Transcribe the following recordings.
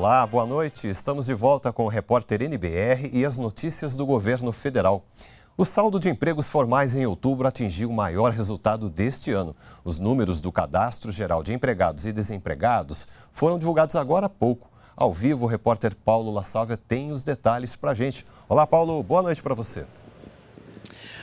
Olá, boa noite. Estamos de volta com o repórter NBR e as notícias do governo federal. O saldo de empregos formais em outubro atingiu o maior resultado deste ano. Os números do Cadastro Geral de Empregados e Desempregados foram divulgados agora há pouco. Ao vivo, o repórter Paulo La tem os detalhes para a gente. Olá, Paulo, boa noite para você.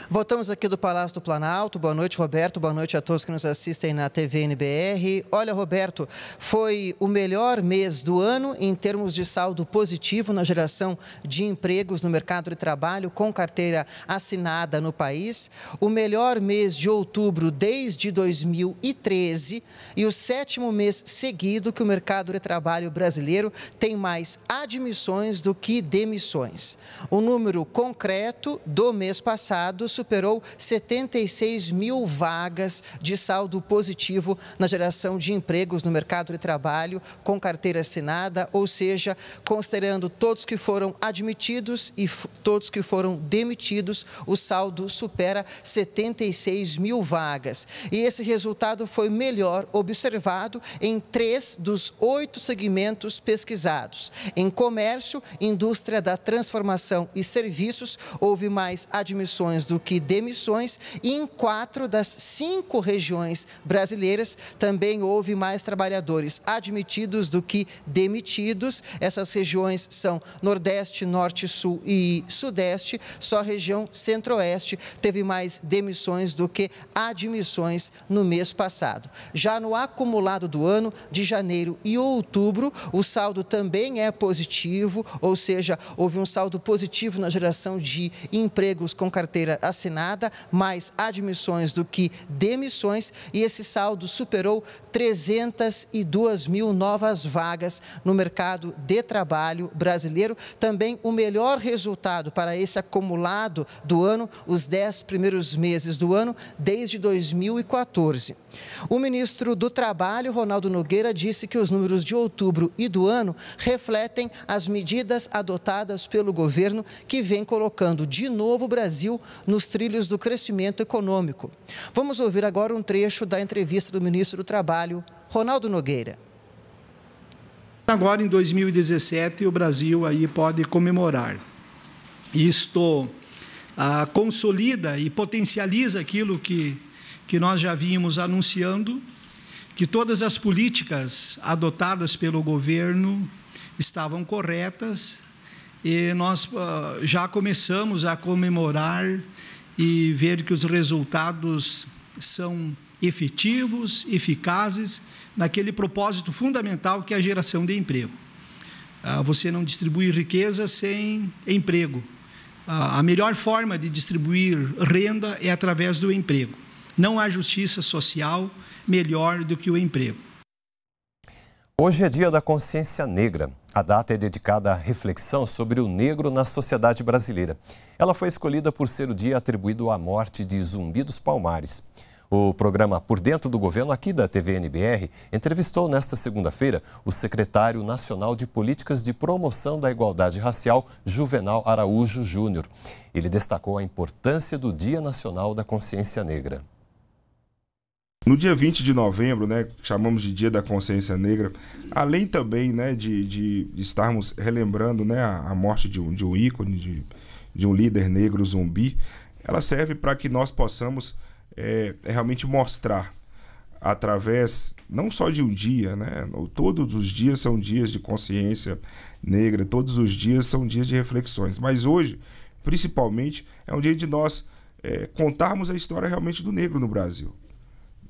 Voltamos aqui do Palácio do Planalto. Boa noite, Roberto. Boa noite a todos que nos assistem na TV NBR. Olha, Roberto, foi o melhor mês do ano em termos de saldo positivo na geração de empregos no mercado de trabalho com carteira assinada no país. O melhor mês de outubro desde 2013 e o sétimo mês seguido que o mercado de trabalho brasileiro tem mais admissões do que demissões. O número concreto do mês passado superou 76 mil vagas de saldo positivo na geração de empregos no mercado de trabalho com carteira assinada, ou seja, considerando todos que foram admitidos e todos que foram demitidos, o saldo supera 76 mil vagas. E esse resultado foi melhor observado em três dos oito segmentos pesquisados. Em comércio, indústria da transformação e serviços, houve mais admissões do que demissões, e em quatro das cinco regiões brasileiras também houve mais trabalhadores admitidos do que demitidos. Essas regiões são Nordeste, Norte, Sul e Sudeste, só a região Centro-Oeste teve mais demissões do que admissões no mês passado. Já no acumulado do ano, de janeiro e outubro, o saldo também é positivo, ou seja, houve um saldo positivo na geração de empregos com carteira assinada assinada, mais admissões do que demissões, e esse saldo superou 302 mil novas vagas no mercado de trabalho brasileiro. Também o melhor resultado para esse acumulado do ano, os 10 primeiros meses do ano, desde 2014. O ministro do Trabalho, Ronaldo Nogueira, disse que os números de outubro e do ano refletem as medidas adotadas pelo governo que vem colocando de novo o Brasil no trilhos do crescimento econômico. Vamos ouvir agora um trecho da entrevista do ministro do Trabalho, Ronaldo Nogueira. Agora, em 2017, o Brasil aí pode comemorar. Isto ah, consolida e potencializa aquilo que, que nós já vínhamos anunciando, que todas as políticas adotadas pelo governo estavam corretas e nós ah, já começamos a comemorar e ver que os resultados são efetivos, eficazes, naquele propósito fundamental que é a geração de emprego. Ah, você não distribui riqueza sem emprego. Ah, a melhor forma de distribuir renda é através do emprego. Não há justiça social melhor do que o emprego. Hoje é Dia da Consciência Negra. A data é dedicada à reflexão sobre o negro na sociedade brasileira. Ela foi escolhida por ser o dia atribuído à morte de Zumbi dos Palmares. O programa Por Dentro do Governo, aqui da TVNBR, entrevistou nesta segunda-feira o secretário nacional de Políticas de Promoção da Igualdade Racial, Juvenal Araújo Júnior. Ele destacou a importância do Dia Nacional da Consciência Negra. No dia 20 de novembro, né, chamamos de Dia da Consciência Negra, além também né, de, de estarmos relembrando né, a, a morte de um, de um ícone, de, de um líder negro zumbi, ela serve para que nós possamos é, é, realmente mostrar através não só de um dia, né? Todos os dias são dias de consciência negra, todos os dias são dias de reflexões. Mas hoje, principalmente, é um dia de nós é, contarmos a história realmente do negro no Brasil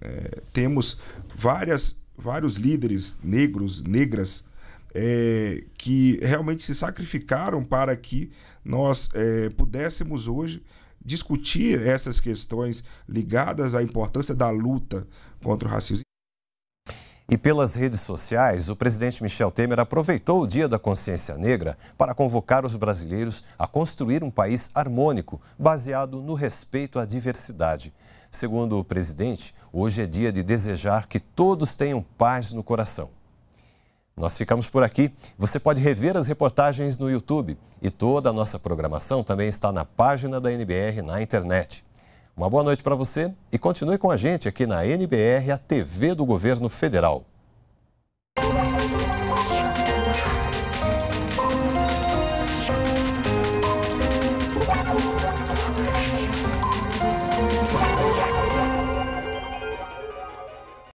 é, temos várias, vários líderes negros, negras, é, que realmente se sacrificaram para que nós é, pudéssemos hoje discutir essas questões ligadas à importância da luta contra o racismo. E pelas redes sociais, o presidente Michel Temer aproveitou o Dia da Consciência Negra para convocar os brasileiros a construir um país harmônico, baseado no respeito à diversidade. Segundo o presidente, hoje é dia de desejar que todos tenham paz no coração. Nós ficamos por aqui. Você pode rever as reportagens no YouTube e toda a nossa programação também está na página da NBR na internet. Uma boa noite para você e continue com a gente aqui na NBR, a TV do Governo Federal.